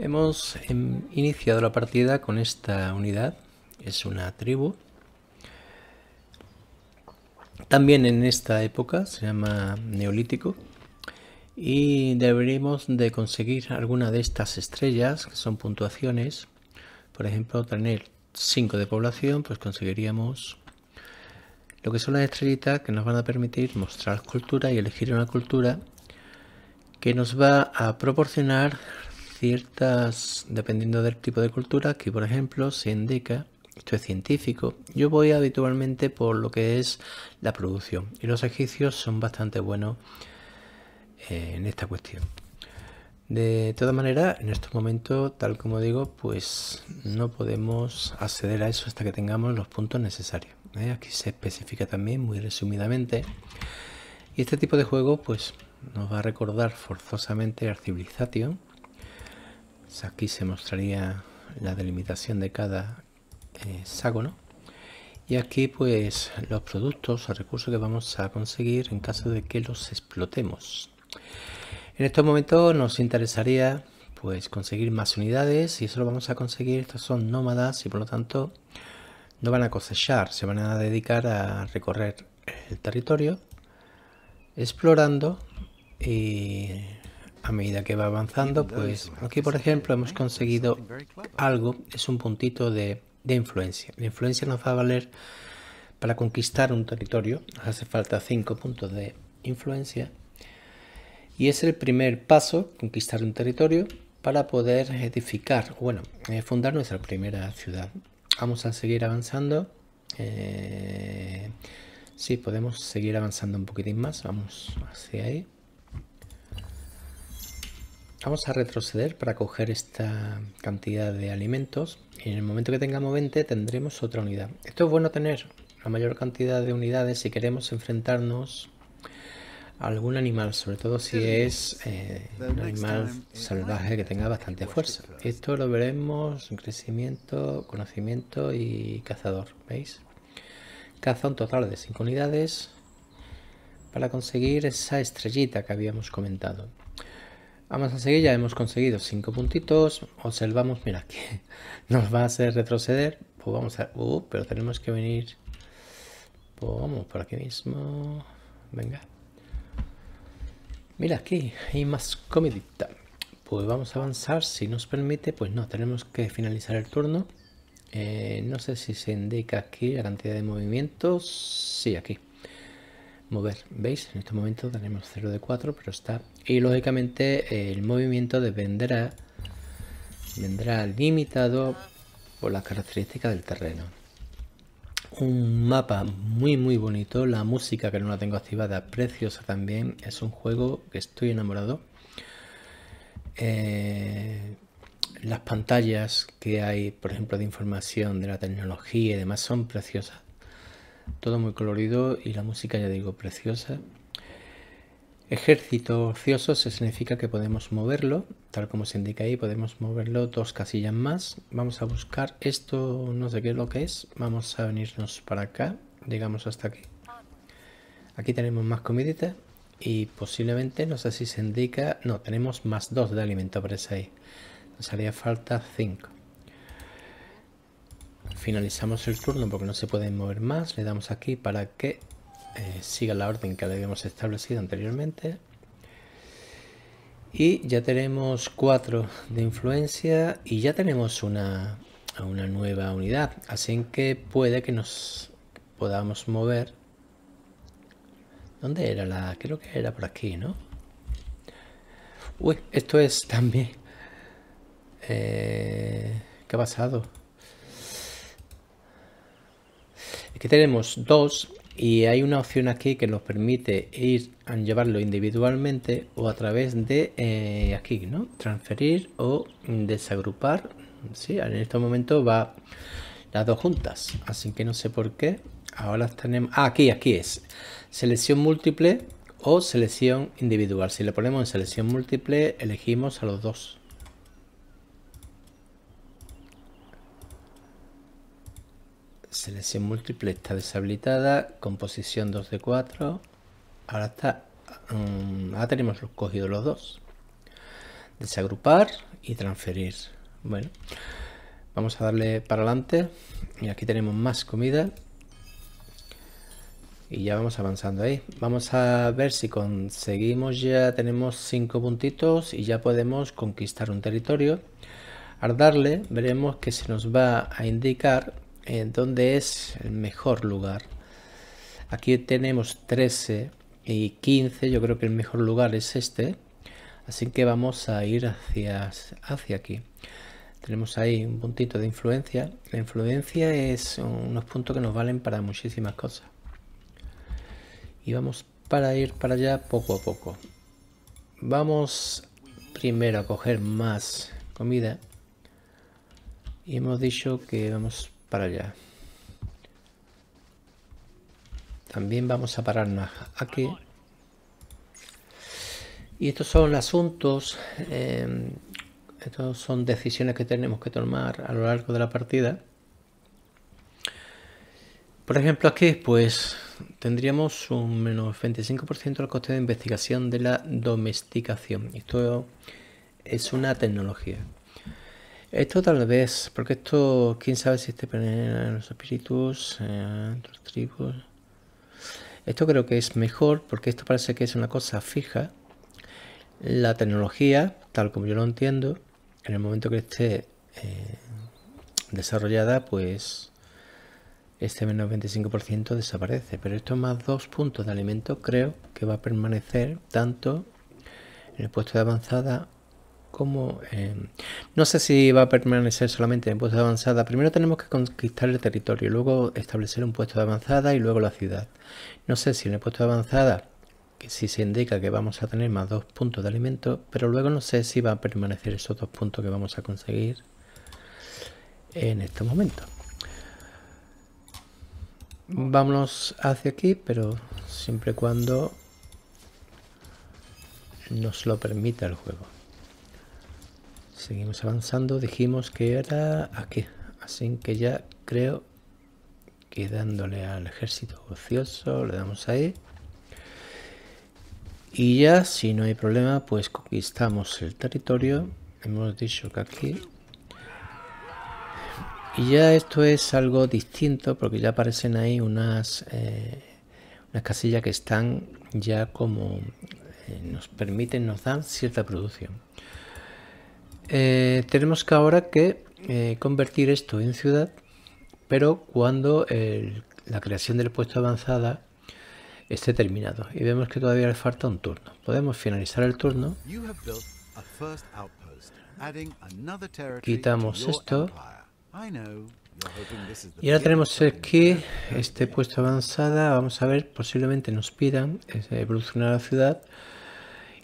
Hemos em, iniciado la partida con esta unidad, es una tribu. También en esta época se llama neolítico y deberíamos de conseguir alguna de estas estrellas que son puntuaciones. Por ejemplo, tener 5 de población, pues conseguiríamos lo que son las estrellitas que nos van a permitir mostrar cultura y elegir una cultura que nos va a proporcionar ciertas, dependiendo del tipo de cultura, aquí por ejemplo se indica, esto es científico, yo voy habitualmente por lo que es la producción y los egipcios son bastante buenos eh, en esta cuestión. De todas maneras, en estos momentos, tal como digo, pues no podemos acceder a eso hasta que tengamos los puntos necesarios. ¿eh? Aquí se especifica también muy resumidamente. Y este tipo de juego, pues nos va a recordar forzosamente al Civilization, pues aquí se mostraría la delimitación de cada hexágono. Eh, y aquí pues los productos o recursos que vamos a conseguir en caso de que los explotemos. En estos momentos nos interesaría pues conseguir más unidades y eso lo vamos a conseguir. estas son nómadas y por lo tanto no van a cosechar, se van a dedicar a recorrer el territorio explorando y a medida que va avanzando, pues aquí por ejemplo hemos conseguido algo, es un puntito de, influencia. La influencia nos va a valer para conquistar un territorio, hace falta cinco puntos de influencia y es el primer paso, conquistar un territorio para poder edificar, bueno, eh, fundar nuestra primera ciudad. Vamos a seguir avanzando. Eh, sí, podemos seguir avanzando un poquitín más. Vamos hacia ahí. Vamos a retroceder para coger esta cantidad de alimentos y en el momento que tengamos 20 tendremos otra unidad. Esto es bueno tener la mayor cantidad de unidades si queremos enfrentarnos a algún animal, sobre todo si es eh, un animal eh, salvaje que tenga bastante pues fuerza. Esto lo veremos en crecimiento, conocimiento y cazador, ¿veis? Caza un total de 5 unidades para conseguir esa estrellita que habíamos comentado. Vamos a seguir, ya hemos conseguido cinco puntitos. Observamos, mira, que nos va a hacer retroceder. Pues vamos a... Uh, pero tenemos que venir... Pues vamos, por aquí mismo. Venga. Mira, aquí hay más comidita. Pues vamos a avanzar, si nos permite, pues no, tenemos que finalizar el turno. Eh, no sé si se indica aquí la cantidad de movimientos. Sí, aquí mover. ¿Veis? En este momento tenemos 0 de 4, pero está... Y lógicamente el movimiento dependerá, vendrá limitado por las características del terreno. Un mapa muy muy bonito, la música que no la tengo activada, preciosa también, es un juego que estoy enamorado. Eh, las pantallas que hay, por ejemplo, de información de la tecnología y demás son preciosas todo muy colorido y la música, ya digo, preciosa. Ejército ocioso se significa que podemos moverlo, tal como se indica ahí, podemos moverlo dos casillas más. Vamos a buscar esto, no sé qué es lo que es. Vamos a venirnos para acá, llegamos hasta aquí. Aquí tenemos más comidita y posiblemente, no sé si se indica, no, tenemos más dos de alimento por ahí. Nos haría falta cinco. Finalizamos el turno porque no se pueden mover más. Le damos aquí para que eh, siga la orden que le habíamos establecido anteriormente. Y ya tenemos cuatro de influencia y ya tenemos una, una nueva unidad. Así que puede que nos podamos mover. ¿Dónde era la? Creo que era por aquí, ¿no? Uy, esto es también... Eh, ¿Qué ha pasado? Aquí tenemos dos y hay una opción aquí que nos permite ir a llevarlo individualmente o a través de eh, aquí, ¿no? Transferir o desagrupar. Sí, en este momento va las dos juntas, así que no sé por qué. Ahora tenemos... Ah, aquí, aquí es. Selección múltiple o selección individual. Si le ponemos en selección múltiple, elegimos a los dos. Selección múltiple está deshabilitada. Composición 2 de 4. Ahora está. Mm, ahora tenemos cogido los dos. Desagrupar y transferir. Bueno. Vamos a darle para adelante. Y aquí tenemos más comida. Y ya vamos avanzando ahí. Vamos a ver si conseguimos. Ya tenemos 5 puntitos y ya podemos conquistar un territorio. Al darle veremos que se nos va a indicar en dónde es el mejor lugar. Aquí tenemos 13 y 15, yo creo que el mejor lugar es este. Así que vamos a ir hacia, hacia aquí. Tenemos ahí un puntito de influencia. La influencia es unos puntos que nos valen para muchísimas cosas. Y vamos para ir para allá poco a poco. Vamos primero a coger más comida. Y hemos dicho que vamos para allá. También vamos a pararnos aquí. Y estos son asuntos, eh, estos son decisiones que tenemos que tomar a lo largo de la partida. Por ejemplo, aquí pues tendríamos un menos 25% del coste de investigación de la domesticación. Esto es una tecnología. Esto tal vez, porque esto, quién sabe si este en los espíritus, en los tribus. Esto creo que es mejor, porque esto parece que es una cosa fija. La tecnología, tal como yo lo entiendo, en el momento que esté eh, desarrollada, pues este menos 25% desaparece. Pero estos más dos puntos de alimento creo que va a permanecer tanto en el puesto de avanzada eh, no sé si va a permanecer solamente en puesto de avanzada. Primero tenemos que conquistar el territorio, luego establecer un puesto de avanzada y luego la ciudad. No sé si en el puesto de avanzada, que sí se indica que vamos a tener más dos puntos de alimento, pero luego no sé si va a permanecer esos dos puntos que vamos a conseguir en este momento Vámonos hacia aquí, pero siempre y cuando nos lo permita el juego. Seguimos avanzando. Dijimos que era aquí. Así que ya creo que dándole al ejército ocioso le damos ahí. Y ya, si no hay problema, pues conquistamos el territorio. Hemos dicho que aquí... Y ya esto es algo distinto porque ya aparecen ahí unas, eh, unas casillas que están ya como eh, nos permiten, nos dan cierta producción. Eh, tenemos que ahora que eh, convertir esto en ciudad, pero cuando la creación del puesto avanzada esté terminado. Y vemos que todavía le falta un turno. Podemos finalizar el turno. Quitamos esto. Y ahora tenemos aquí este puesto avanzada. Vamos a ver, posiblemente nos pidan eh, evolucionar la ciudad.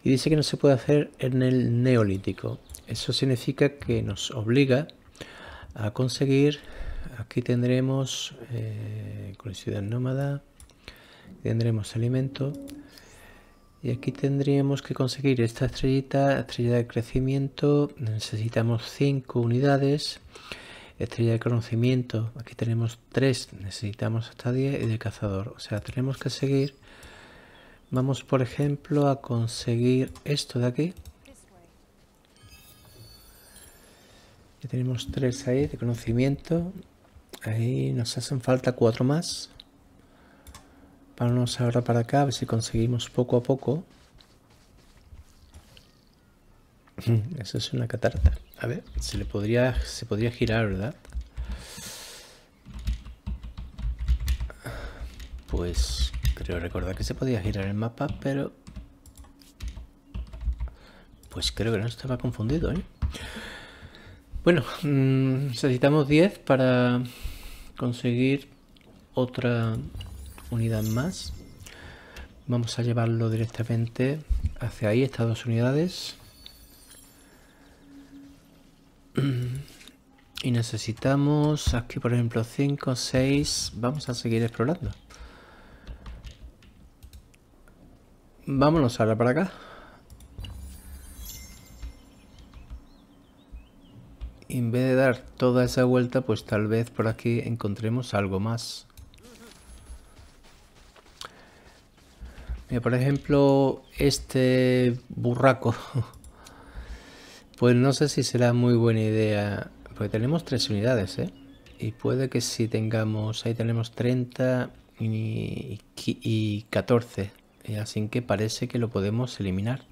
Y dice que no se puede hacer en el neolítico. Eso significa que nos obliga a conseguir, aquí tendremos eh, curiosidad nómada, tendremos alimento y aquí tendríamos que conseguir esta estrellita, estrella de crecimiento, necesitamos 5 unidades, estrella de conocimiento, aquí tenemos 3, necesitamos hasta 10 y de cazador, o sea, tenemos que seguir, vamos por ejemplo a conseguir esto de aquí, Ya tenemos tres ahí de conocimiento. Ahí nos hacen falta cuatro más. Vámonos ahora para acá, a ver si conseguimos poco a poco. Eso es una catarata. A ver, se le podría, se podría girar, ¿verdad? Pues creo recordar que se podía girar el mapa, pero... Pues creo que no estaba confundido, ¿eh? Bueno, mm, necesitamos 10 para conseguir otra unidad más. Vamos a llevarlo directamente hacia ahí, estas dos unidades. Y necesitamos aquí, por ejemplo, 5, 6. Vamos a seguir explorando. Vámonos ahora para acá. en vez de dar toda esa vuelta, pues tal vez por aquí encontremos algo más. Mira, por ejemplo, este burraco. Pues no sé si será muy buena idea, porque tenemos tres unidades, ¿eh? Y puede que si tengamos, ahí tenemos 30 y, y 14, así que parece que lo podemos eliminar.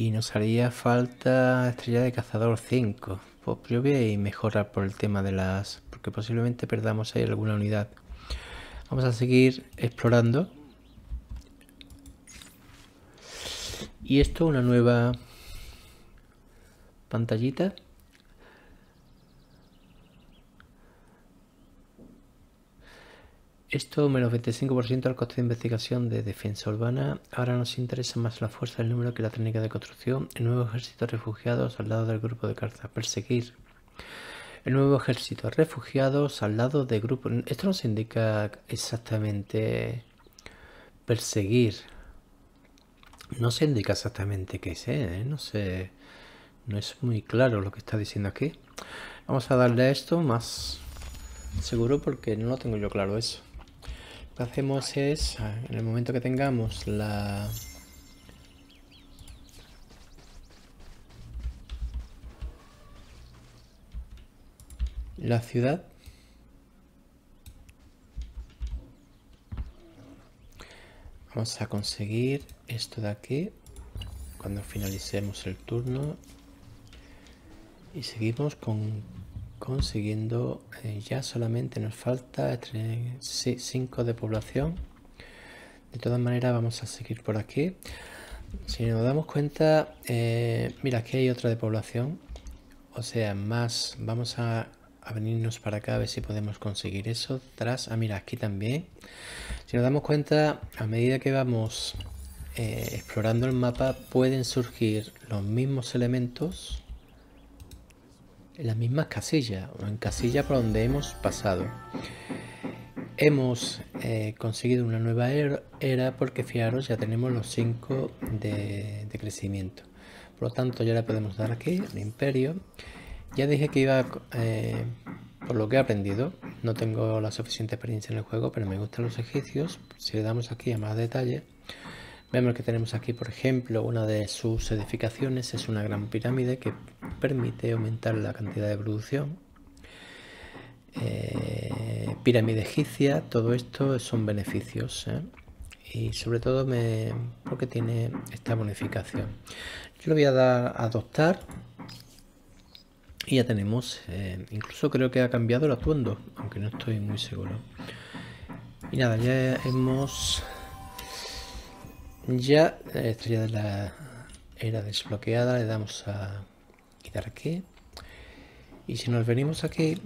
Y nos haría falta estrella de cazador 5. Pues yo voy a mejorar por el tema de las... Porque posiblemente perdamos ahí alguna unidad. Vamos a seguir explorando. Y esto, una nueva pantallita. Esto menos 25% al coste de investigación de defensa urbana. Ahora nos interesa más la fuerza del número que la técnica de construcción. El nuevo ejército refugiados al lado del grupo de cartas. Perseguir. El nuevo ejército de refugiados al lado del grupo. Esto nos indica exactamente perseguir. No se indica exactamente qué es, ¿eh? no sé. No es muy claro lo que está diciendo aquí. Vamos a darle a esto más seguro porque no lo tengo yo claro eso que hacemos es, en el momento que tengamos la... La ciudad. Vamos a conseguir esto de aquí. Cuando finalicemos el turno. Y seguimos con consiguiendo. Eh, ya solamente nos falta 5 de población. De todas maneras, vamos a seguir por aquí. Si nos damos cuenta, eh, mira, aquí hay otra de población. O sea, más. Vamos a, venirnos para acá a ver si podemos conseguir eso. Tras. Ah, mira, aquí también. Si nos damos cuenta, a medida que vamos eh, explorando el mapa, pueden surgir los mismos elementos en las mismas casillas o en casillas por donde hemos pasado. Hemos eh, conseguido una nueva er-, era porque fijaros ya tenemos los 5 de, crecimiento. Por lo tanto ya le podemos dar aquí el imperio. Ya dije que iba, eh, por lo que he aprendido, no tengo la suficiente experiencia en el juego, pero me gustan los egipcios. Si le damos aquí a más detalle, Vemos que tenemos aquí, por ejemplo, una de sus edificaciones es una gran pirámide que permite aumentar la cantidad de producción. Eh, pirámide egipcia, todo esto son beneficios. ¿eh? Y sobre todo me, porque tiene esta bonificación. Yo lo voy a dar a adoptar. Y ya tenemos, eh, incluso creo que ha cambiado el atuendo, aunque no estoy muy seguro. Y nada, ya hemos ya la estrella de la era desbloqueada, le damos a quitar aquí. Y si nos venimos aquí,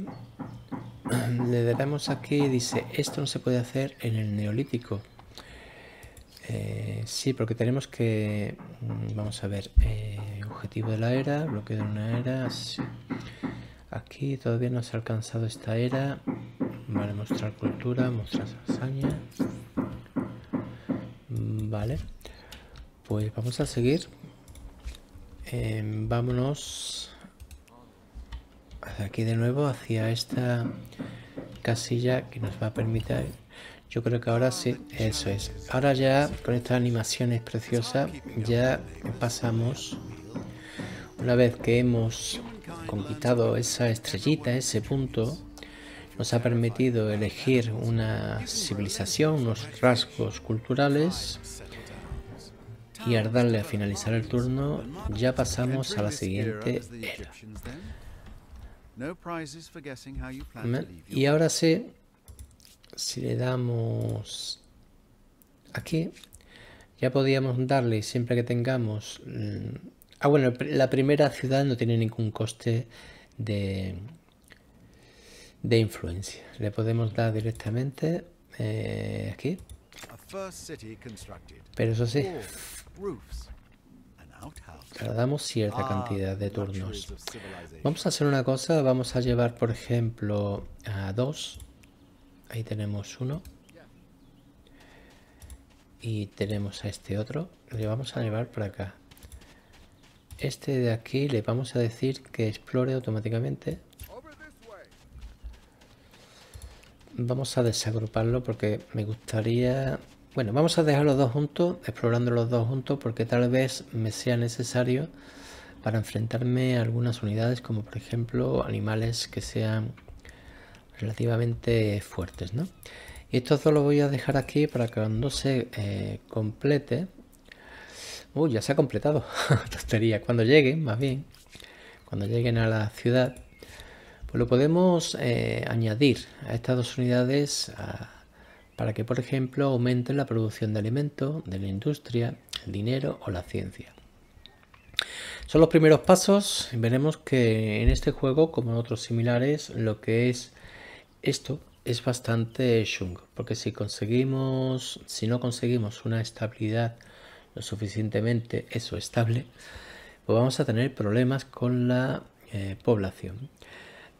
le damos aquí dice, esto no se puede hacer en el neolítico. Eh, sí, porque tenemos que, mm, vamos a ver, eh, objetivo de la era, bloqueo de una era. Aquí todavía no se ha alcanzado esta era. Vale, mostrar cultura, mostrar hazaña. Mm, vale. Pues vamos a seguir. Em, vámonos aquí de nuevo, hacia esta casilla que nos va a permitir... Yo creo que ahora sí, eso es. Ahora ya con estas animaciones preciosas ya pasamos. Una vez que hemos conquistado esa estrellita, ese punto, nos ha permitido elegir una civilización, unos rasgos culturales. Y al darle a finalizar el turno, ya pasamos a la siguiente era. Y ahora sí, si le damos aquí, ya podíamos darle siempre que tengamos... Mm, ah, bueno, la primera ciudad no tiene ningún coste de, de influencia. Le podemos dar directamente eh, aquí. Pero eso sí, le damos cierta ah, cantidad de turnos. Vamos a hacer una cosa, vamos a llevar por ejemplo a dos. Ahí tenemos uno. Y tenemos a este otro. Le vamos a llevar para acá. Este de aquí le vamos a decir que explore automáticamente vamos a desagruparlo porque me gustaría... Bueno, vamos a dejar los dos juntos, explorando los dos juntos, porque tal vez me sea necesario para enfrentarme a algunas unidades, como por ejemplo animales que sean relativamente fuertes, ¿no? Y estos dos los voy a dejar aquí para que cuando se eh, complete... Uy, ya se ha completado, tontería, cuando lleguen, más bien, cuando lleguen a la ciudad, pues lo podemos eh, añadir a estas dos unidades para que, por ejemplo, aumenten la producción de alimentos, de la industria, el dinero o la ciencia. Son los primeros pasos. Veremos que en este juego, como en otros similares, lo que es esto es bastante chungo, porque si conseguimos, si no conseguimos una estabilidad lo suficientemente eso estable, pues vamos a tener problemas con la eh, población.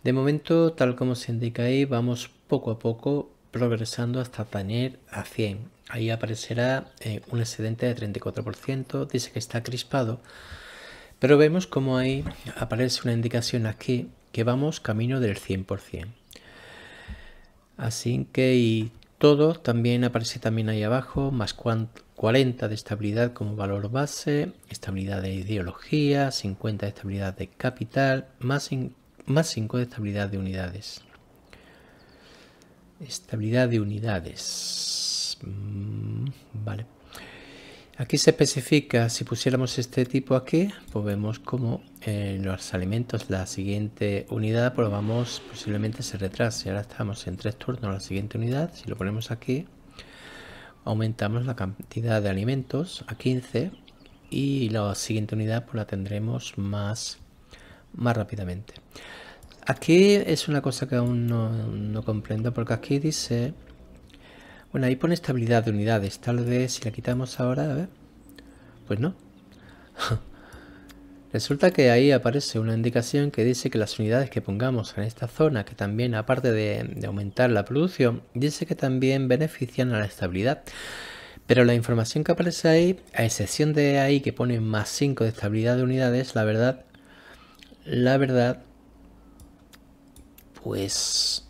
De momento, tal como se indica ahí, vamos poco a poco progresando hasta tener a 100. Ahí aparecerá eh, un excedente de 34%, dice que está crispado, pero vemos como ahí aparece una indicación aquí que vamos camino del 100%. Así que y todo también aparece también ahí abajo, más 40 de estabilidad como valor base, estabilidad de ideología, 50 de estabilidad de capital, más más 5 de estabilidad de unidades. Estabilidad de unidades. Mm, vale. Aquí se especifica, si pusiéramos este tipo aquí, pues vemos como eh, los alimentos, la siguiente unidad, pues vamos, posiblemente se retrase. Ahora estamos en tres turnos la siguiente unidad. Si lo ponemos aquí, aumentamos la cantidad de alimentos a 15 y la siguiente unidad pues la tendremos más más rápidamente. Aquí es una cosa que aún no, comprendo porque aquí dice... Bueno, ahí pone estabilidad de unidades. Tal vez si la quitamos ahora, a ver. Pues no. Resulta que ahí aparece una indicación que dice que las unidades que pongamos en esta zona, que también aparte de, de, aumentar la producción, dice que también benefician a la estabilidad. Pero la información que aparece ahí, a excepción de ahí que pone más 5 de estabilidad de unidades, la verdad la verdad, pues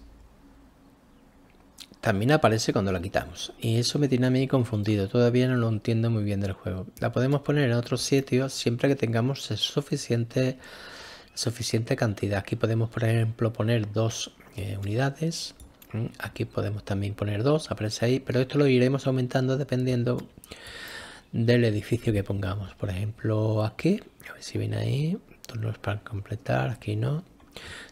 también aparece cuando la quitamos. Y eso me tiene a mí confundido. Todavía no lo entiendo muy bien del juego. La podemos poner en otro sitio siempre que tengamos suficiente, suficiente cantidad. Aquí podemos, por ejemplo, poner dos eh, unidades. Mm, aquí podemos también poner dos, aparece ahí. Pero esto lo iremos aumentando dependiendo del edificio que pongamos. Por ejemplo, aquí. A ver si viene ahí no es para completar, aquí no.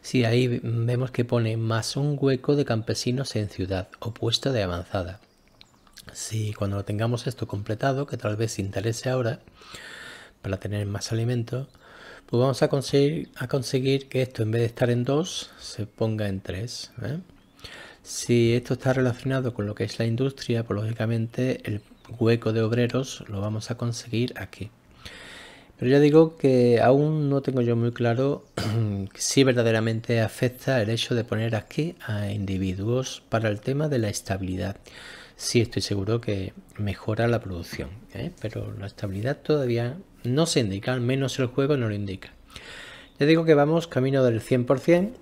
si ahí vemos que pone más un hueco de campesinos en ciudad, opuesto de avanzada. Si cuando lo tengamos esto completado, que tal vez interese ahora, para tener más alimento pues vamos a conseguir, a conseguir que esto en vez de estar en 2, se ponga en 3. ¿eh? Si esto está relacionado con lo que es la industria, pues lógicamente el hueco de obreros lo vamos a conseguir aquí. Pero ya digo que aún no tengo yo muy claro si verdaderamente afecta el hecho de poner aquí a individuos para el tema de la estabilidad. Sí estoy seguro que mejora la producción, ¿eh? pero la estabilidad todavía no se indica, al menos el juego no lo indica. Ya digo que vamos camino del 100%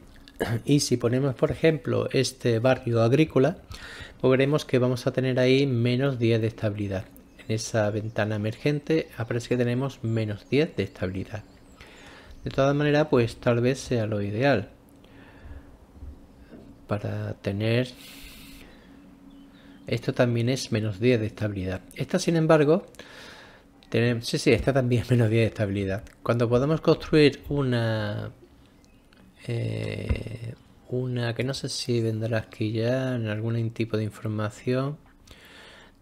y si ponemos por ejemplo este barrio agrícola, pues veremos que vamos a tener ahí menos 10 de estabilidad esa ventana emergente aparece que tenemos menos 10 de estabilidad. De todas maneras, pues tal vez sea lo ideal para tener... Esto también es menos 10 de estabilidad. Esta, sin embargo, tenemos... Sí, sí, esta también es menos 10 de estabilidad. Cuando podamos construir una... Eh, una que no sé si vendrá aquí ya en algún tipo de información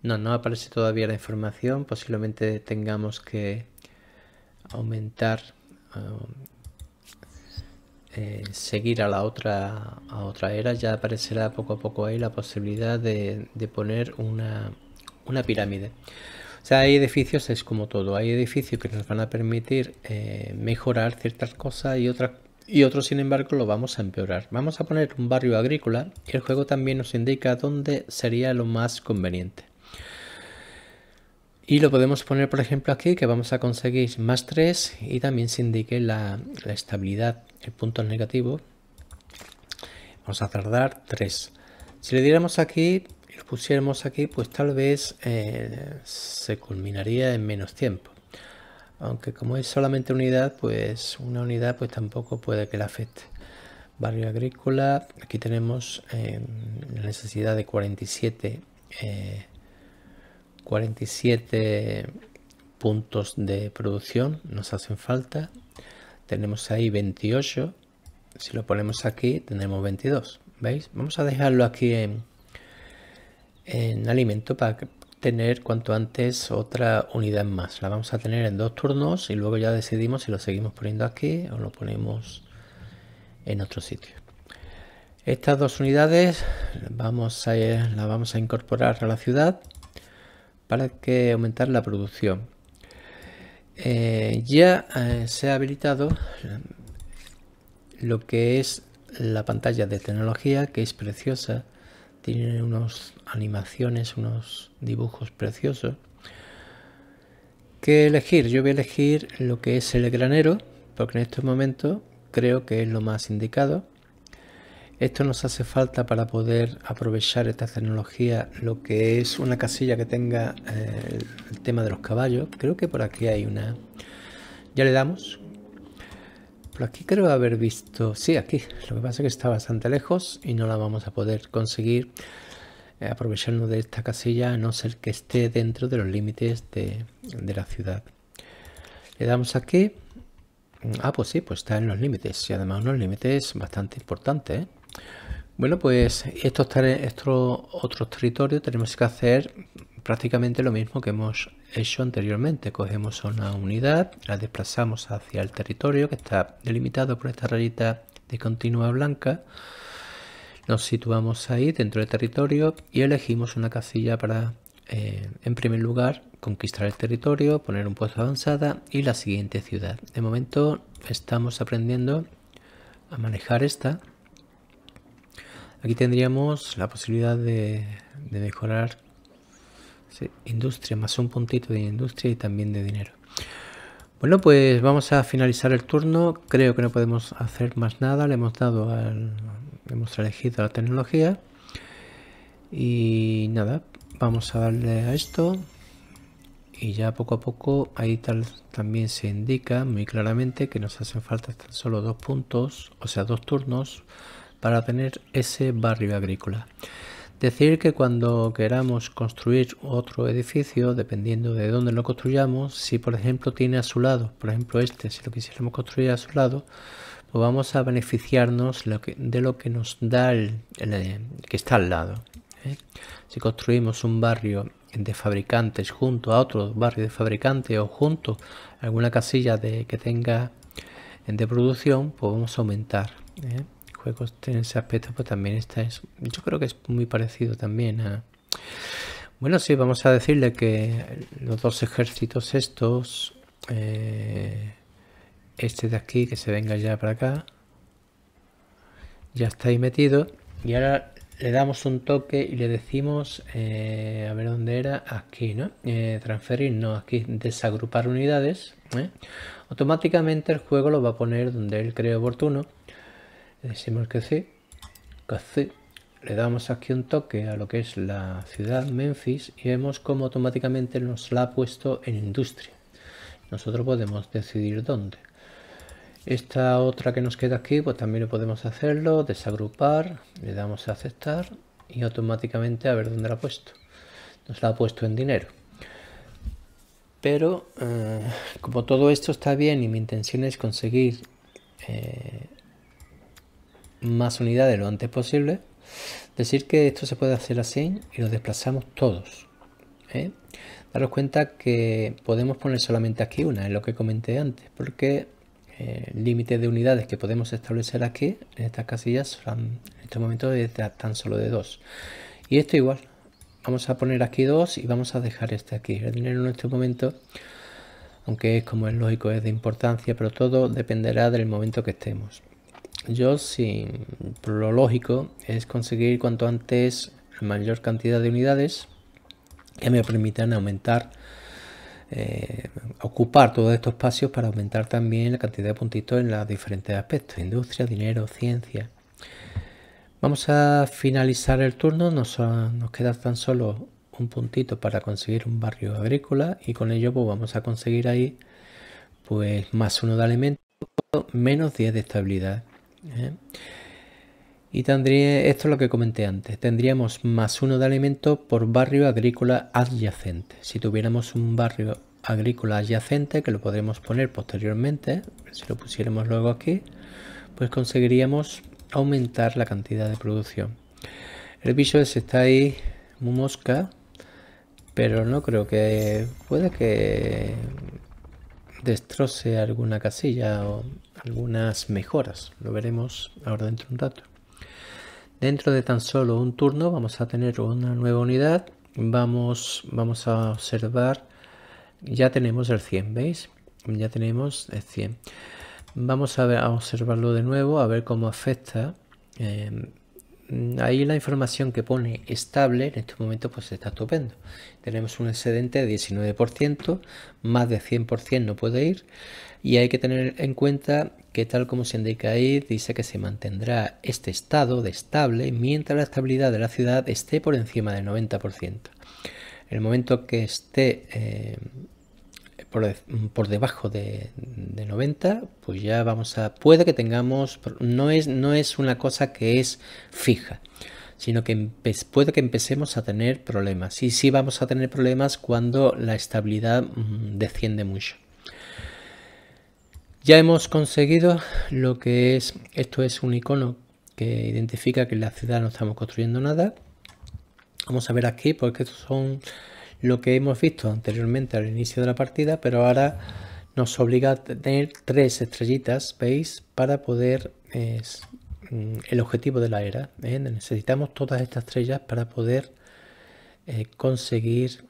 no, no aparece todavía la información. Posiblemente tengamos que aumentar, eh, eh, seguir a la otra, a otra era. Ya aparecerá poco a poco ahí la posibilidad de, poner una, una pirámide. O sea, hay edificios, es como todo, hay edificios que nos van a permitir eh, mejorar ciertas cosas y otras y otros, sin embargo, lo vamos a empeorar. Vamos a poner un barrio agrícola y el juego también nos indica dónde sería lo más conveniente. Y lo podemos poner, por ejemplo, aquí, que vamos a conseguir más 3 y también se indique la, estabilidad, el punto negativo. Vamos a tardar 3. Si le diéramos aquí y lo pusiéramos aquí, pues tal vez eh, se culminaría en menos tiempo. Aunque como es solamente unidad, pues una unidad pues tampoco puede que la afecte. Barrio agrícola, aquí tenemos eh, la necesidad de 47 47 puntos de producción nos hacen falta. Tenemos ahí 28. Si lo ponemos aquí, tenemos 22. ¿Veis? Vamos a dejarlo aquí en, en alimento para tener cuanto antes otra unidad más. La vamos a tener en dos turnos y luego ya decidimos si lo seguimos poniendo aquí o lo ponemos en otro sitio. Estas dos unidades vamos a, las vamos a incorporar a la ciudad para que aumentar la producción. Eh, ya eh, se ha habilitado eh, lo que es la pantalla de tecnología, que es preciosa. Tiene unas animaciones, unos dibujos preciosos. ¿Qué elegir? Yo voy a elegir lo que es el granero, porque en estos momentos creo que es lo más indicado. Esto nos hace falta para poder aprovechar esta tecnología, lo que es una casilla que tenga eh, el tema de los caballos. Creo que por aquí hay una... Ya le damos. Por aquí creo haber visto... Sí, aquí. Lo que pasa es que está bastante lejos y no la vamos a poder conseguir eh, aprovecharnos de esta casilla a no ser que esté dentro de los límites de, de la ciudad. Le damos aquí. Ah, pues sí, pues está en los límites y además unos límites bastante importantes. ¿eh? Bueno, pues estos, otros territorios tenemos que hacer prácticamente lo mismo que hemos hecho anteriormente. Cogemos una unidad, la desplazamos hacia el territorio que está delimitado por esta rayita de continua blanca. Nos situamos ahí dentro del territorio y elegimos una casilla para, eh, en primer lugar, conquistar el territorio, poner un puesto avanzada y la siguiente ciudad. De momento estamos aprendiendo a manejar esta Aquí tendríamos la posibilidad de, mejorar industria, más un puntito de industria y también de dinero. Bueno, pues vamos a finalizar el turno. Creo que no podemos hacer más nada. Le hemos dado al, hemos elegido la tecnología. Y nada, vamos a darle a esto. Y ya poco a poco ahí también se indica muy claramente que nos hacen falta tan solo dos puntos, o sea, dos turnos para tener ese barrio agrícola. Decir que cuando queramos construir otro edificio, dependiendo de dónde lo construyamos, si por ejemplo tiene a su lado, por ejemplo este, si lo quisiéramos construir a su lado, pues vamos a beneficiarnos de lo que nos da el, eh, que está al lado. ¿eh? Si construimos un barrio de fabricantes junto a otro barrio de fabricantes o junto a alguna casilla de, que tenga de producción, pues vamos a aumentar. ¿eh? en ese aspecto, pues también está es, yo creo que es muy parecido también a... Bueno, sí, vamos a decirle que los dos ejércitos estos, eh, este de aquí que se venga ya para acá, ya está ahí metido y ahora le damos un toque y le decimos, eh, a ver dónde era, aquí, ¿no? Eh, transferir, no, aquí, desagrupar unidades. Automáticamente el juego lo va a poner donde él cree oportuno decimos que sí, que Le damos aquí un toque a lo que es la ciudad Memphis y vemos como automáticamente nos la ha puesto en industria. Nosotros podemos decidir dónde. Esta otra que nos queda aquí, pues también lo podemos hacerlo, desagrupar, le damos a aceptar y automáticamente a ver dónde la ha puesto. Nos la ha puesto en dinero. Pero eh, como todo esto está bien y mi intención es conseguir eh, más unidades lo antes posible. Decir que esto se puede hacer así y lo desplazamos todos. ¿eh? Daros cuenta que podemos poner solamente aquí una, es lo que comenté antes, porque el eh, límite de unidades que podemos establecer aquí, en estas casillas, en este momento es tan solo de dos. Y esto igual, vamos a poner aquí dos y vamos a dejar este aquí. El dinero en este momento, aunque es como es lógico, es de importancia, pero todo dependerá del momento que estemos. Yo sí, lo lógico es conseguir cuanto antes mayor cantidad de unidades que me permitan aumentar, eh, ocupar todos estos espacios para aumentar también la cantidad de puntitos en los diferentes aspectos, industria, dinero, ciencia. Vamos a finalizar el turno, nos, nos queda tan solo un puntito para conseguir un barrio agrícola y con ello pues, vamos a conseguir ahí pues más uno de alimento menos 10 de estabilidad. ¿eh? Y tendría, esto es lo que comenté antes, tendríamos más uno de alimentos por barrio agrícola adyacente. Si tuviéramos un barrio agrícola adyacente, que lo podremos poner posteriormente, si lo pusiéramos luego aquí, pues conseguiríamos aumentar la cantidad de producción. El piso ese está ahí muy mosca, pero no creo que pueda que destroce alguna casilla o algunas mejoras. Lo veremos ahora dentro de un dato Dentro de tan solo un turno vamos a tener una nueva unidad. Vamos, vamos a observar. Ya tenemos el 100, ¿veis? Ya tenemos el 100. Vamos a, observarlo de nuevo, a ver cómo afecta. Eh, ahí la información que pone estable en este momento pues está estupendo. Tenemos un excedente de 19%, más de 100% no puede ir y hay que tener en cuenta que tal como se indica ahí, dice que se mantendrá este estado de estable mientras la estabilidad de la ciudad esté por encima del 90%. En el momento que esté eh, por, debajo de, 90, pues ya vamos a... Puede que tengamos... No es, no es una cosa que es fija sino que puede que empecemos a tener problemas. Y sí vamos a tener problemas cuando la estabilidad mm, desciende mucho. Ya hemos conseguido lo que es, esto es un icono que identifica que en la ciudad no estamos construyendo nada. Vamos a ver aquí, porque pues, estos son lo que hemos visto anteriormente al inicio de la partida, pero ahora nos obliga a tener tres estrellitas, ¿veis? Para poder... es mm, el objetivo de la era. ¿eh? Necesitamos todas estas estrellas para poder eh, conseguir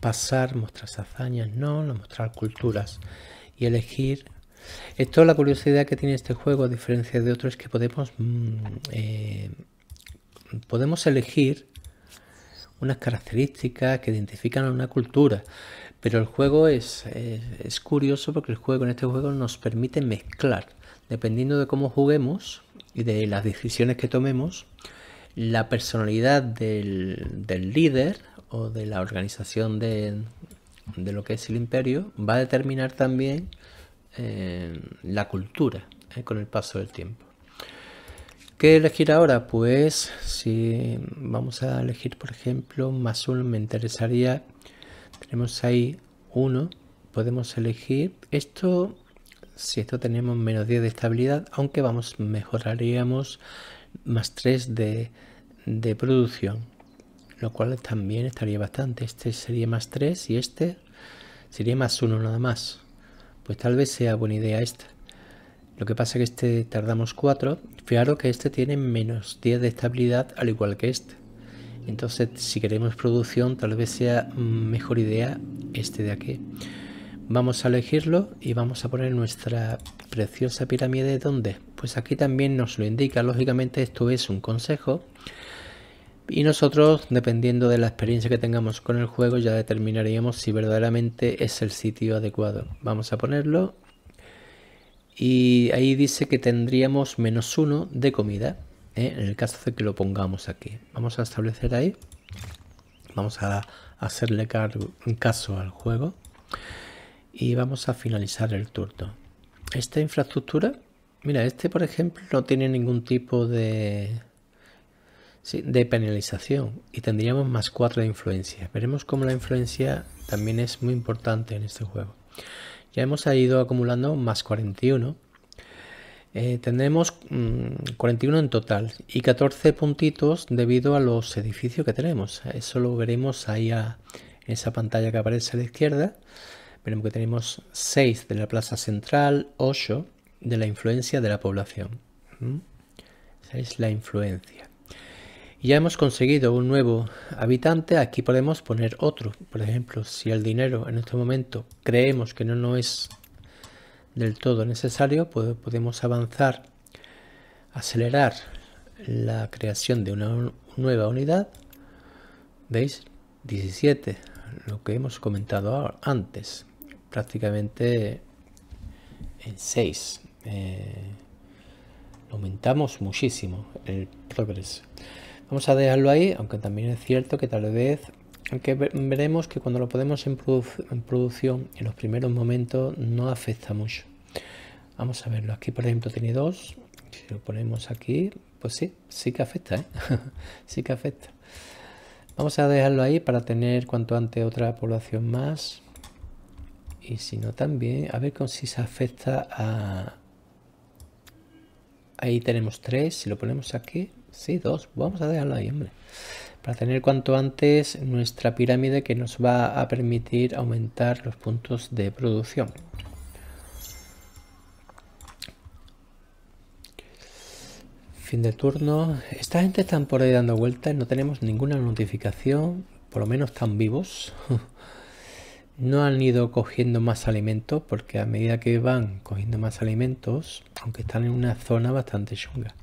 pasar, nuestras hazañas, no, mostrar culturas y elegir esto la curiosidad que tiene este juego, a diferencia de otros, que podemos, mm, eh, podemos elegir unas características que identifican a una cultura. Pero el juego es, curioso porque el juego en este juego nos permite mezclar, dependiendo de cómo juguemos y de las decisiones que tomemos, la personalidad del, líder o de la organización de, de lo que es el imperio va a determinar también la cultura eh, con el paso del tiempo. ¿Qué elegir ahora? Pues si vamos a elegir por ejemplo más uno me interesaría, tenemos ahí uno, podemos elegir esto, si esto tenemos menos 10 de estabilidad, aunque vamos, mejoraríamos más 3 de, de producción, lo cual también estaría bastante, este sería más 3 y este sería más uno nada más. Pues tal vez sea buena idea esta. Lo que pasa es que este tardamos 4. Fijaros que este tiene menos 10 de estabilidad al igual que este. Entonces si queremos producción tal vez sea mejor idea este de aquí. Vamos a elegirlo y vamos a poner nuestra preciosa pirámide dónde Pues aquí también nos lo indica. Lógicamente esto es un consejo. Y nosotros, dependiendo de la experiencia que tengamos con el juego, ya determinaríamos si verdaderamente es el sitio adecuado. Vamos a ponerlo. Y ahí dice que tendríamos menos uno de comida, ¿eh? en el caso de que lo pongamos aquí. Vamos a establecer ahí. Vamos a hacerle caso al juego. Y vamos a finalizar el turno. Esta infraestructura, mira, este por ejemplo no tiene ningún tipo de de penalización. Y tendríamos más 4 de influencia. Veremos cómo la influencia también es muy importante en este juego. Ya hemos ido acumulando más 41. tenemos eh, tendremos 41 mm, en total y 14 puntitos debido a los edificios que tenemos. Eso lo veremos ahí a, en esa pantalla que aparece a la izquierda. Veremos que tenemos 6 de la plaza central, 8 de la influencia de la población. ¿Mm? Esa es la influencia ya hemos conseguido un nuevo habitante, aquí podemos poner otro. Por ejemplo, si el dinero en este momento creemos que no, no es del todo necesario, pues podemos avanzar, acelerar la creación de una nueva unidad. ¿Veis? 17, lo que hemos comentado antes, prácticamente en 6. Eh, aumentamos muchísimo el progreso. Vamos a dejarlo ahí, aunque también es cierto que tal vez, aunque veremos que cuando lo ponemos en, en producción, en los primeros momentos no afecta mucho. Vamos a verlo, aquí por ejemplo tiene dos, si lo ponemos aquí, pues sí, sí que afecta, ¿eh? sí que afecta. Vamos a dejarlo ahí para tener cuanto antes otra población más. Y si no también, a ver si se afecta a... Ahí tenemos tres, si lo ponemos aquí, Sí, dos. Vamos a dejarlo ahí, hombre. Para tener cuanto antes nuestra pirámide que nos va a permitir aumentar los puntos de producción. Fin de turno. Esta gente está por ahí dando vueltas. No tenemos ninguna notificación. Por lo menos están vivos. No han ido cogiendo más alimentos porque a medida que van cogiendo más alimentos, aunque están en una zona bastante chunga.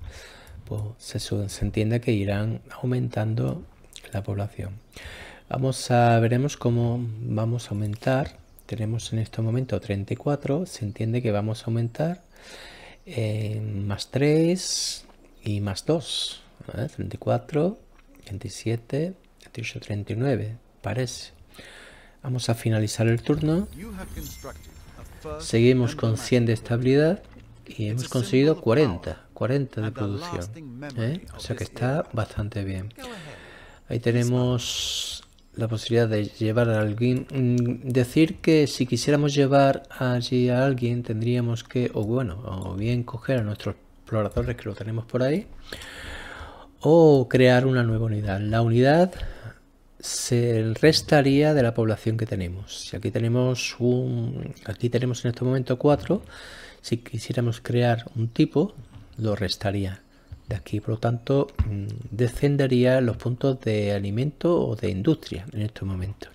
Pues, se, entiende que irán aumentando la población. Vamos a veremos cómo vamos a aumentar. Tenemos en este momento 34, se entiende que vamos a aumentar más 3 y más 2. 34, 27, 38, 39, parece. Vamos a finalizar el turno. Seguimos con 100 de estabilidad y hemos conseguido 40. 40 de producción. ¿eh? O sea que está bastante bien. Ahí tenemos la posibilidad de llevar a alguien. Mm, decir que si quisiéramos llevar allí a alguien tendríamos que, o bueno, o bien coger a nuestros exploradores que lo tenemos por ahí, o crear una nueva unidad. La unidad se restaría de la población que tenemos. Si aquí tenemos un, aquí tenemos en este momento cuatro, si quisiéramos crear un tipo, lo restaría de aquí. Por lo tanto, mm, descendería los puntos de alimento o de industria en estos momentos.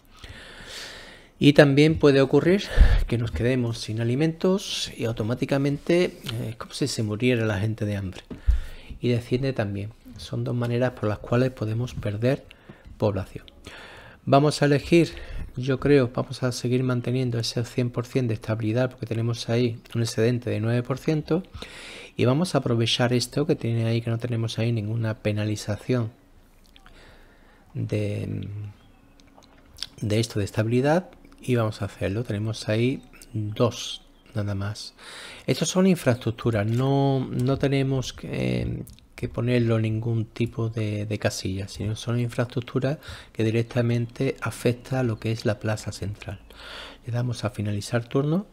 Y también puede ocurrir que nos quedemos sin alimentos y automáticamente eh, es como si se muriera la gente de hambre. Y desciende también. Son dos maneras por las cuales podemos perder población. Vamos a elegir, yo creo, vamos a seguir manteniendo ese 100% de estabilidad porque tenemos ahí un excedente de 9% y vamos a aprovechar esto que tiene ahí que no tenemos ahí ninguna penalización de, de esto de estabilidad y vamos a hacerlo tenemos ahí dos nada más estos son infraestructuras no, no tenemos que, ponerlo ningún tipo de, de casilla, sino son infraestructuras que directamente afecta a lo que es la plaza central. Le damos a finalizar turno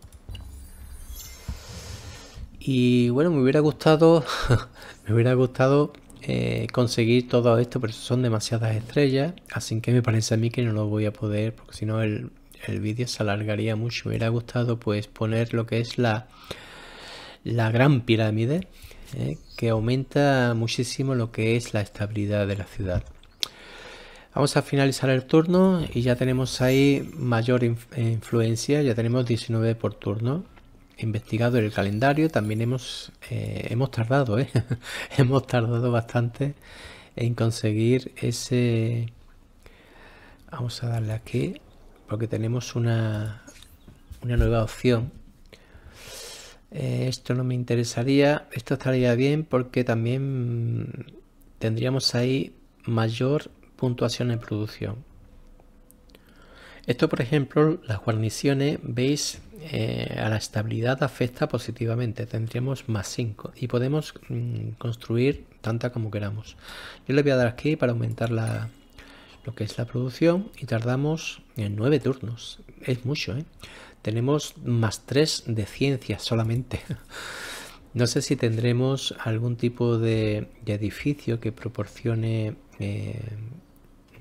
y bueno, me hubiera gustado, me hubiera gustado eh, conseguir todo esto, pero son demasiadas estrellas, así que me parece a mí que no lo voy a poder, porque si no el, vídeo se alargaría mucho. Me hubiera gustado pues poner lo que es la, la gran pirámide, eh, que aumenta muchísimo lo que es la estabilidad de la ciudad. Vamos a finalizar el turno y ya tenemos ahí mayor eh, influencia, ya tenemos 19 por turno investigado el calendario, también hemos, eh, hemos tardado, ¿eh? hemos tardado bastante en conseguir ese... Vamos a darle aquí, porque tenemos una, una nueva opción. Eh, esto no me interesaría, esto estaría bien porque también tendríamos ahí mayor puntuación en producción. Esto, por ejemplo, las guarniciones, veis, eh, a la estabilidad afecta positivamente. Tendríamos más 5 y podemos mm, construir tanta como queramos. Yo le voy a dar aquí para aumentar lo que es la producción y tardamos en 9 turnos. Es mucho, ¿eh? Tenemos más 3 de ciencia solamente. no sé si tendremos algún tipo de, edificio que proporcione... Eh,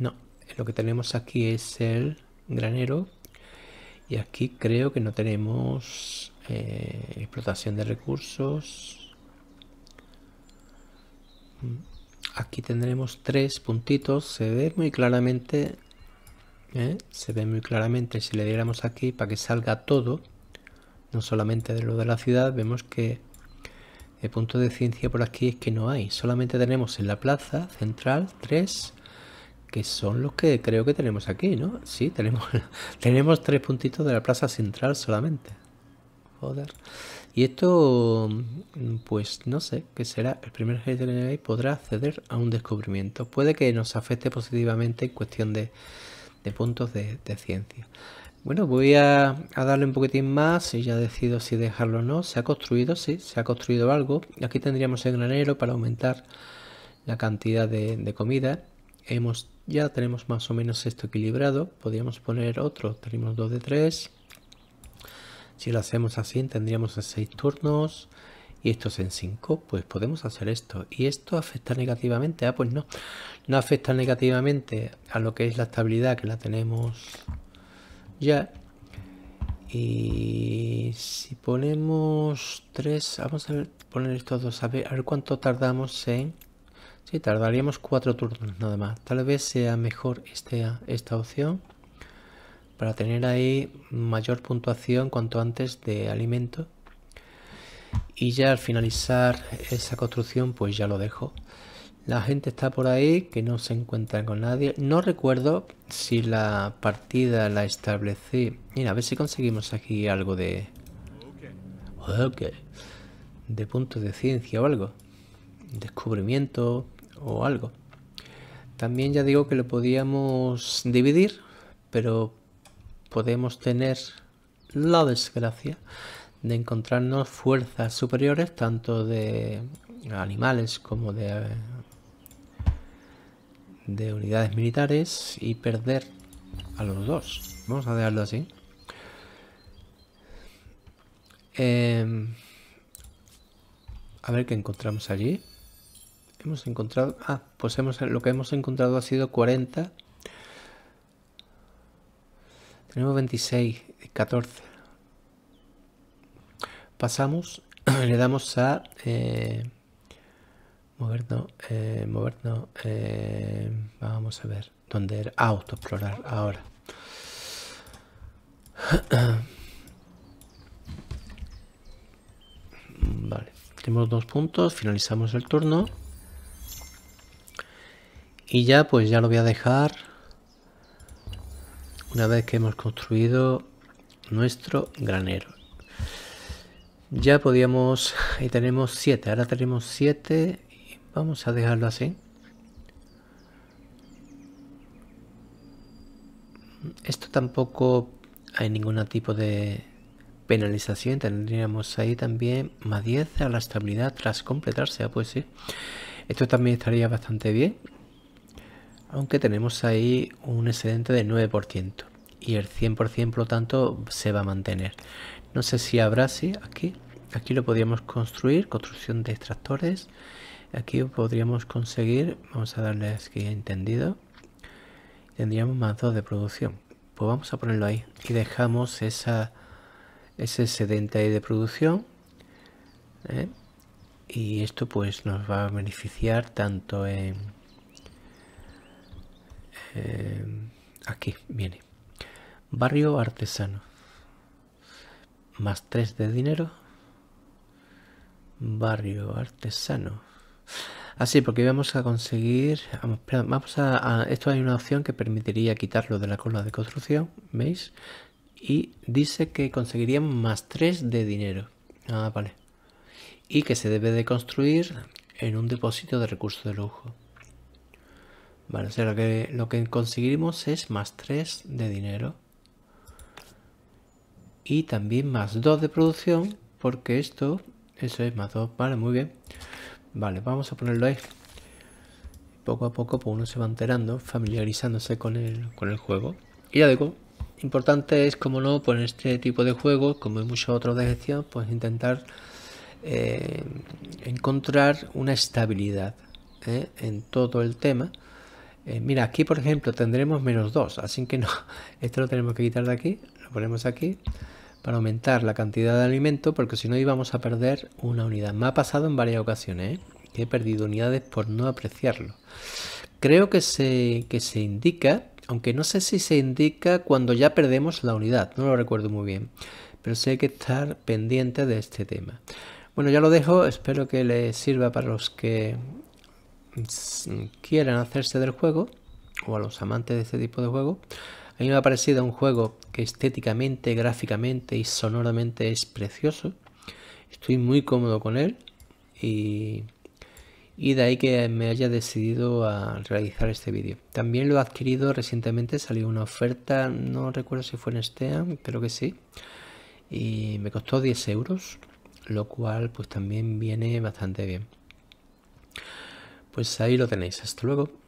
no, lo que tenemos aquí es el granero y aquí creo que no tenemos eh, explotación de recursos mm, aquí tendremos tres puntitos se ve muy claramente ¿eh? se ve muy claramente si le diéramos aquí para que salga todo no solamente de lo de la ciudad vemos que el punto de ciencia por aquí es que no hay solamente tenemos en la plaza central tres que son los que creo que tenemos aquí, ¿no? Sí, tenemos, tenemos tres puntitos de la plaza central solamente. Joder. Y esto, mm, pues no sé, qué será el primer y podrá acceder a un descubrimiento. Puede que nos afecte positivamente en cuestión de, puntos de, ciencia. Bueno, voy a, darle un poquitín más y ya decido si dejarlo o no. Se ha construido, sí, se ha construido algo. Aquí tendríamos el granero para aumentar la cantidad de, de comida. Hemos ya tenemos más o menos esto equilibrado. Podríamos poner otro. Tenemos dos de tres. Si lo hacemos así, tendríamos seis turnos y estos en cinco. pues podemos hacer esto. ¿Y esto afecta negativamente? Ah, pues no. No afecta negativamente a lo que es la estabilidad que la tenemos ya. Y si ponemos tres. vamos a poner estos dos, a ver, a ver cuánto tardamos en Sí, tardaríamos cuatro turnos nada más. Tal vez sea mejor este, esta opción para tener ahí mayor puntuación cuanto antes de alimento. Y ya al finalizar esa construcción, pues ya lo dejo. La gente está por ahí, que no se encuentra con nadie. No recuerdo si la partida la establecí. Mira, a ver si conseguimos aquí algo de... Ok. De puntos de ciencia o algo. Descubrimiento, o algo. También ya digo que lo podíamos dividir, pero podemos tener la desgracia de encontrarnos fuerzas superiores, tanto de animales como de, de unidades militares, y perder a los dos. Vamos a dejarlo así. Em, a ver qué encontramos allí. Hemos encontrado... Ah, pues hemos, lo que hemos encontrado ha sido 40. Tenemos 26, 14. Pasamos, le damos a... Eh, movernos, eh, movernos... Eh, vamos a ver. ¿Dónde era? Ah, auto explorar ahora. Vale, tenemos dos puntos, finalizamos el turno. Y ya, pues ya lo voy a dejar. Una vez que hemos construido nuestro granero. Ya podíamos... Y tenemos 7. Ahora tenemos 7. Vamos a dejarlo así. Esto tampoco hay ningún tipo de penalización. Tendríamos ahí también más 10 a la estabilidad tras completarse. Ah, pues sí. Esto también estaría bastante bien aunque tenemos ahí un excedente del 9% y el 100% por lo tanto se va a mantener. No sé si habrá sí, aquí. Aquí lo podríamos construir, construcción de extractores. Aquí podríamos conseguir, vamos a darle aquí entendido, tendríamos más 2 de producción. Pues vamos a ponerlo ahí y dejamos esa, ese excedente ahí de producción. ¿eh? Y esto pues nos va a beneficiar tanto en eh, aquí viene barrio artesano más 3 de dinero barrio artesano así ah, porque vamos a conseguir vamos, a, esto hay una opción que permitiría quitarlo de la cola de construcción veis y dice que conseguirían más 3 de dinero ah vale y que se debe de construir en un depósito de recursos de lujo Vale, o lo que, lo que conseguiremos es más 3 de dinero. Y también más 2 de producción, porque esto, eso es más 2. Vale, muy bien. Vale, vamos a ponerlo ahí. Poco a poco pues uno se va enterando, familiarizándose con el, juego. Y ya digo, importante es, como no, pues, en este tipo de juegos, como en muchos otros de gestión, pues intentar eh, encontrar una estabilidad ¿eh? en todo el tema eh, mira, aquí por ejemplo tendremos menos 2, así que no, esto lo tenemos que quitar de aquí, lo ponemos aquí para aumentar la cantidad de alimento, porque si no íbamos a perder una unidad. Me ha pasado en varias ocasiones, ¿eh? que he perdido unidades por no apreciarlo. Creo que se, se indica, aunque no sé si se indica cuando ya perdemos la unidad, no lo recuerdo muy bien, pero sé hay que estar pendiente de este tema. Bueno, ya lo dejo, espero que les sirva para los que quieren hacerse del juego, o a los amantes de este tipo de juego, a mí me ha parecido un juego que estéticamente, gráficamente y sonoramente es precioso. Estoy muy cómodo con él y, de ahí que me haya decidido a realizar este vídeo. También lo he adquirido recientemente, salió una oferta, no recuerdo si fue en Steam, creo que sí, y me costó 10 euros, lo cual pues también viene bastante bien. Pues ahí lo tenéis. Hasta luego.